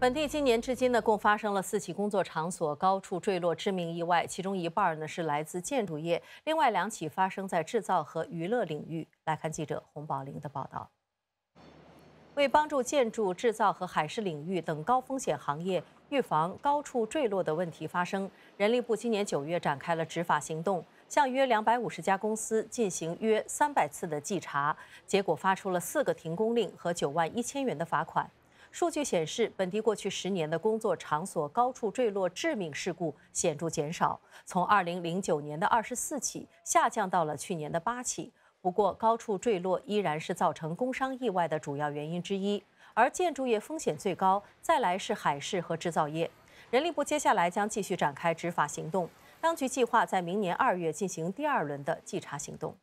本地今年至今呢，共发生了四起工作场所高处坠落致命意外，其中一半儿呢是来自建筑业，另外两起发生在制造和娱乐领域。来看记者洪宝玲的报道。为帮助建筑、制造和海事领域等高风险行业预防高处坠落的问题发生，人力部今年九月展开了执法行动，向约两百五十家公司进行约三百次的稽查，结果发出了四个停工令和九万一千元的罚款。数据显示，本地过去十年的工作场所高处坠落致命事故显著减少，从2009年的24起下降到了去年的8起。不过，高处坠落依然是造成工伤意外的主要原因之一，而建筑业风险最高，再来是海事和制造业。人力部接下来将继续展开执法行动，当局计划在明年二月进行第二轮的稽查行动。